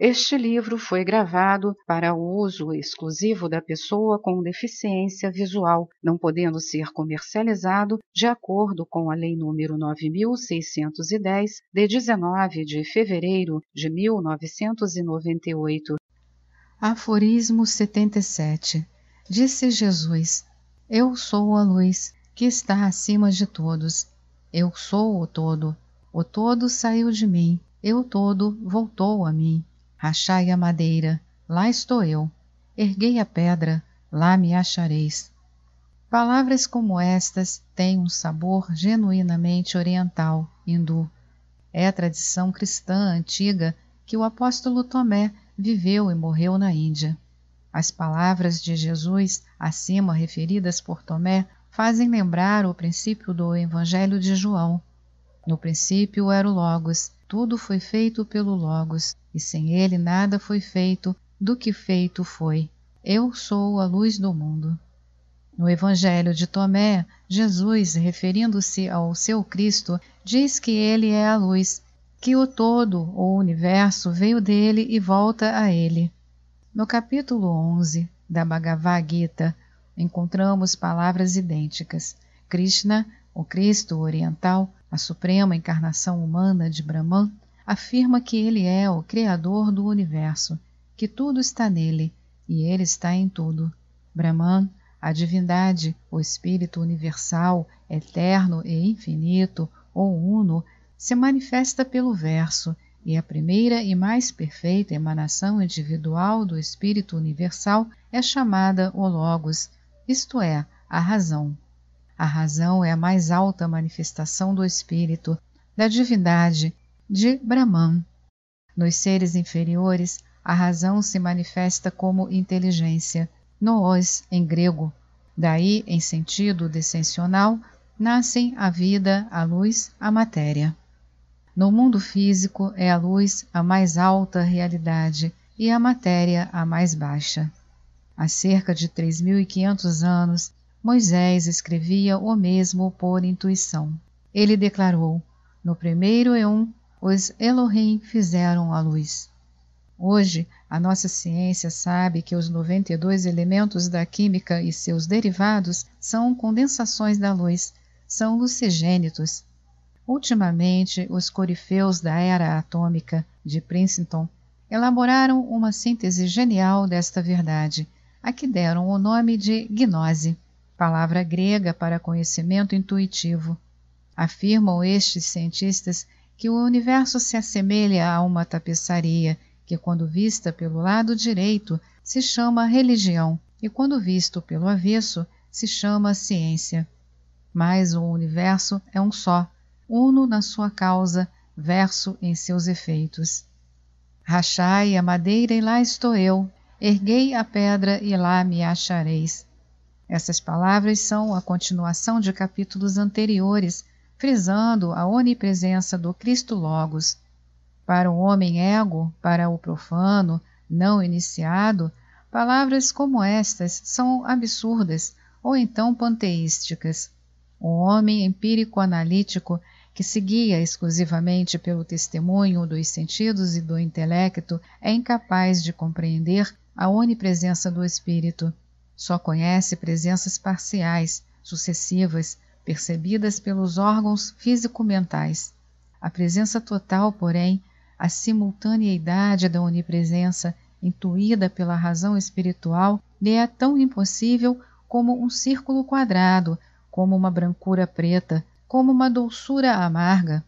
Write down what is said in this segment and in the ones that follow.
Este livro foi gravado para uso exclusivo da pessoa com deficiência visual, não podendo ser comercializado de acordo com a Lei nº 9610 de 19 de fevereiro de 1998. Aforismo 77. Disse Jesus: Eu sou a luz que está acima de todos. Eu sou o todo. O todo saiu de mim. Eu todo voltou a mim. Rachai a madeira, lá estou eu. Erguei a pedra, lá me achareis. Palavras como estas têm um sabor genuinamente oriental, hindu. É a tradição cristã antiga que o apóstolo Tomé viveu e morreu na Índia. As palavras de Jesus, acima referidas por Tomé, fazem lembrar o princípio do Evangelho de João. No princípio era o Logos, tudo foi feito pelo Logos, e sem ele nada foi feito do que feito foi. Eu sou a luz do mundo. No Evangelho de Tomé, Jesus, referindo-se ao seu Cristo, diz que ele é a luz, que o todo, o universo, veio dele e volta a ele. No capítulo 11 da Bhagavad Gita, encontramos palavras idênticas. Krishna, o Cristo oriental, a suprema encarnação humana de Brahman afirma que ele é o Criador do universo, que tudo está nele e ele está em tudo. Brahman, a divindade, o espírito universal, eterno e infinito, ou uno, se manifesta pelo verso e a primeira e mais perfeita emanação individual do espírito universal é chamada o Logos, isto é, a razão. A razão é a mais alta manifestação do espírito, da divindade, de Brahman. Nos seres inferiores, a razão se manifesta como inteligência, noos em grego. Daí, em sentido descensional, nascem a vida, a luz, a matéria. No mundo físico, é a luz a mais alta realidade e a matéria a mais baixa. Há cerca de 3.500 anos, Moisés escrevia o mesmo por intuição. Ele declarou: No primeiro eum, os Elohim fizeram a luz. Hoje, a nossa ciência sabe que os 92 elementos da química e seus derivados são condensações da luz, são lucigênitos. Ultimamente, os corifeus da era atômica de Princeton elaboraram uma síntese genial desta verdade, a que deram o nome de gnose palavra grega para conhecimento intuitivo. Afirmam estes cientistas que o universo se assemelha a uma tapeçaria, que, quando vista pelo lado direito, se chama religião, e quando visto pelo avesso, se chama ciência. Mas o universo é um só, uno na sua causa, verso em seus efeitos. Rachai a madeira e lá estou eu, erguei a pedra e lá me achareis. Essas palavras são a continuação de capítulos anteriores, frisando a onipresença do Cristo Logos. Para o homem ego, para o profano, não iniciado, palavras como estas são absurdas ou então panteísticas. O homem empírico-analítico, que se guia exclusivamente pelo testemunho dos sentidos e do intelecto, é incapaz de compreender a onipresença do Espírito. Só conhece presenças parciais, sucessivas, percebidas pelos órgãos físico-mentais. A presença total, porém, a simultaneidade da onipresença, intuída pela razão espiritual, lhe é tão impossível como um círculo quadrado, como uma brancura preta, como uma doçura amarga.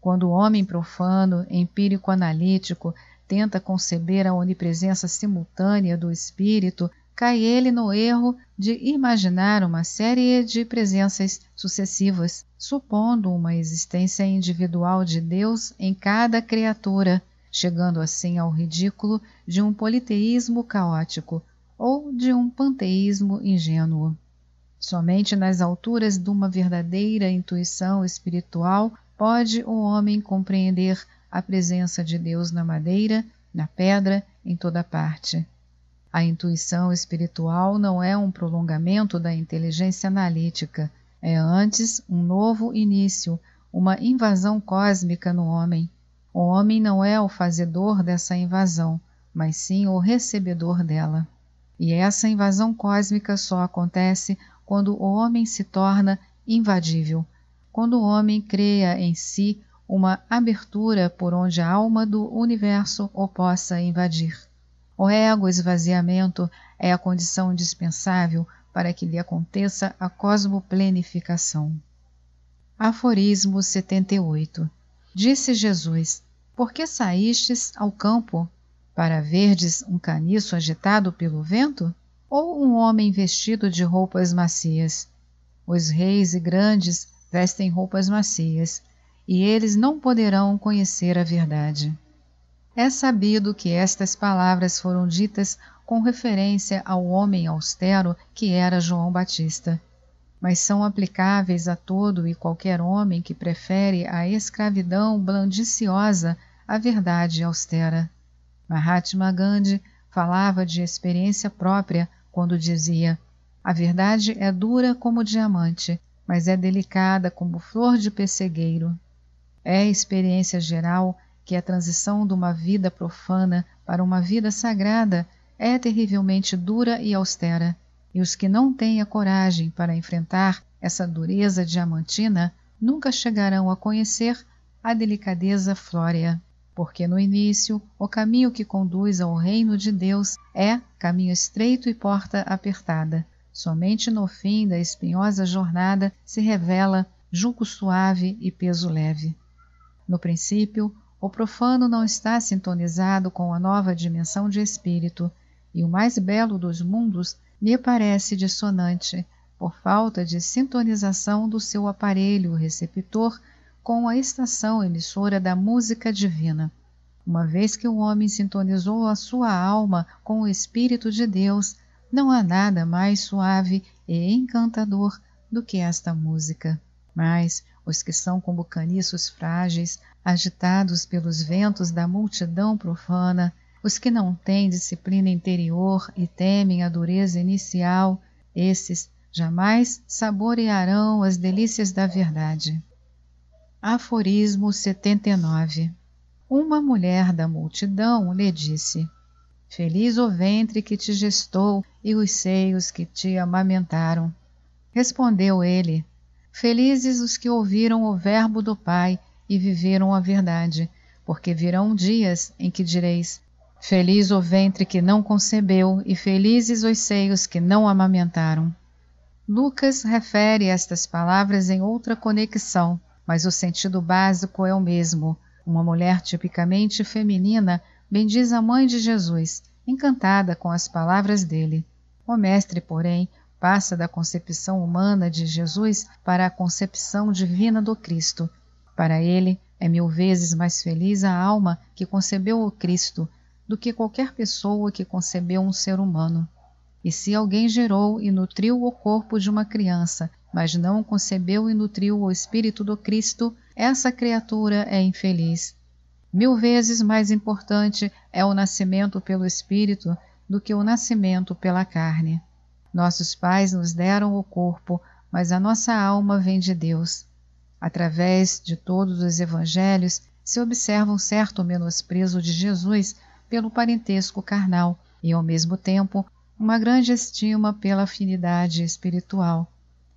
Quando o homem profano, empírico-analítico, tenta conceber a onipresença simultânea do espírito, cai ele no erro de imaginar uma série de presenças sucessivas, supondo uma existência individual de Deus em cada criatura, chegando assim ao ridículo de um politeísmo caótico ou de um panteísmo ingênuo. Somente nas alturas de uma verdadeira intuição espiritual pode o homem compreender a presença de Deus na madeira, na pedra, em toda parte. A intuição espiritual não é um prolongamento da inteligência analítica, é antes um novo início, uma invasão cósmica no homem. O homem não é o fazedor dessa invasão, mas sim o recebedor dela. E essa invasão cósmica só acontece quando o homem se torna invadível, quando o homem cria em si uma abertura por onde a alma do universo o possa invadir. O ego esvaziamento é a condição indispensável para que lhe aconteça a cosmoplenificação. Aforismo 78 Disse Jesus: Por que saístes ao campo? Para verdes um caniço agitado pelo vento? Ou um homem vestido de roupas macias? Os reis e grandes vestem roupas macias, e eles não poderão conhecer a verdade. É sabido que estas palavras foram ditas com referência ao homem austero que era João Batista, mas são aplicáveis a todo e qualquer homem que prefere a escravidão blandiciosa à verdade austera. Mahatma Gandhi falava de experiência própria quando dizia: A verdade é dura como diamante, mas é delicada como flor de pessegueiro. É experiência geral que a transição de uma vida profana para uma vida sagrada é terrivelmente dura e austera, e os que não têm a coragem para enfrentar essa dureza diamantina nunca chegarão a conhecer a delicadeza flórea, porque no início o caminho que conduz ao reino de Deus é caminho estreito e porta apertada. Somente no fim da espinhosa jornada se revela junco suave e peso leve. No princípio, o profano não está sintonizado com a nova dimensão de espírito, e o mais belo dos mundos lhe parece dissonante, por falta de sintonização do seu aparelho receptor com a estação emissora da música divina. Uma vez que o homem sintonizou a sua alma com o Espírito de Deus, não há nada mais suave e encantador do que esta música. Mas os que são como caniços frágeis agitados pelos ventos da multidão profana, os que não têm disciplina interior e temem a dureza inicial, esses jamais saborearão as delícias da verdade. Aforismo 79 Uma mulher da multidão lhe disse: Feliz o ventre que te gestou e os seios que te amamentaram. Respondeu ele: Felizes os que ouviram o verbo do Pai e viveram a verdade, porque virão dias em que direis: Feliz o ventre que não concebeu, e felizes os seios que não amamentaram. Lucas refere estas palavras em outra conexão, mas o sentido básico é o mesmo. Uma mulher tipicamente feminina bendiz a mãe de Jesus, encantada com as palavras dele. O mestre, porém, passa da concepção humana de Jesus para a concepção divina do Cristo para ele, é mil vezes mais feliz a alma que concebeu o Cristo do que qualquer pessoa que concebeu um ser humano. E se alguém gerou e nutriu o corpo de uma criança, mas não concebeu e nutriu o espírito do Cristo, essa criatura é infeliz. Mil vezes mais importante é o nascimento pelo espírito do que o nascimento pela carne. Nossos pais nos deram o corpo, mas a nossa alma vem de Deus. Através de todos os evangelhos se observa um certo menosprezo de Jesus pelo parentesco carnal e, ao mesmo tempo, uma grande estima pela afinidade espiritual.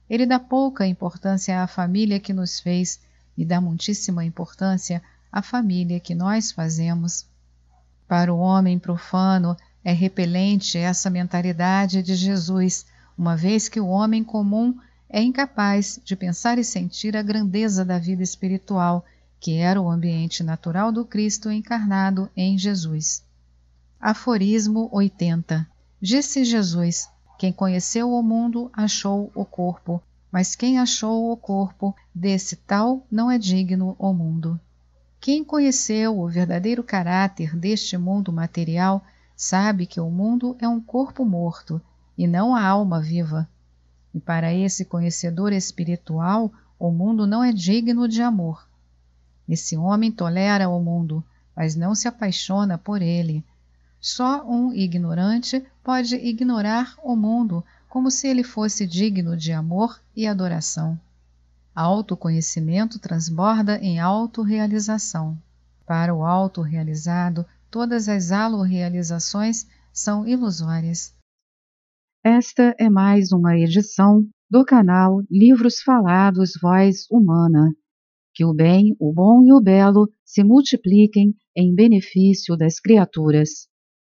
Ele dá pouca importância à família que nos fez e dá muitíssima importância à família que nós fazemos. Para o homem profano, é repelente essa mentalidade de Jesus, uma vez que o homem comum é incapaz de pensar e sentir a grandeza da vida espiritual, que era o ambiente natural do Cristo encarnado em Jesus. Aforismo 80 Disse Jesus: Quem conheceu o mundo achou o corpo, mas quem achou o corpo, desse tal não é digno o mundo. Quem conheceu o verdadeiro caráter deste mundo material sabe que o mundo é um corpo morto e não a alma viva e para esse conhecedor espiritual, o mundo não é digno de amor. Esse homem tolera o mundo, mas não se apaixona por ele. Só um ignorante pode ignorar o mundo como se ele fosse digno de amor e adoração. Autoconhecimento transborda em autorrealização. Para o autorrealizado, todas as alu-realizações são ilusórias. Esta é mais uma edição do canal Livros Falados Voz Humana. Que o bem, o bom e o belo se multipliquem em benefício das criaturas.